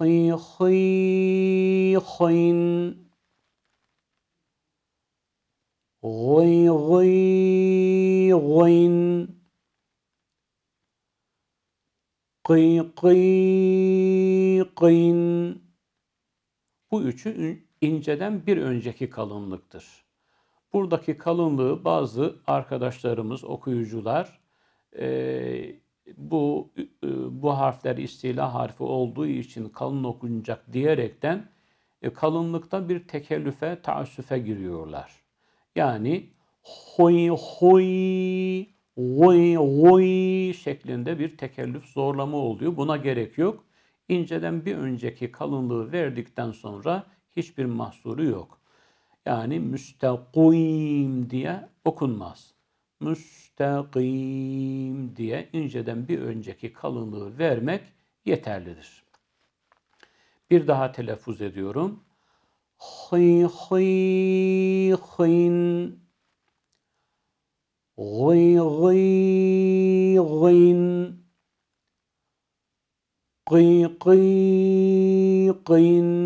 خي خي خين غي غي غين قي قي قين Bu üçü inceden bir önceki kalınlıktır. Buradaki kalınlığı bazı arkadaşlarımız, okuyucular e, bu bu harfler istila harfi olduğu için kalın okunacak diyerekten e, kalınlıkta bir tekellüfe, taassüfe giriyorlar. Yani hoy hoy hoy hoy şeklinde bir tekellüf zorlama oluyor. Buna gerek yok. İnceden bir önceki kalınlığı verdikten sonra hiçbir mahsuru yok. Yani müstakim diye okunmaz müstakim diye inceden bir önceki kalınlığı vermek yeterlidir. Bir daha telaffuz ediyorum. Hıy hıy hıyn Gıy gıy gıyn Gıy gıy gıyn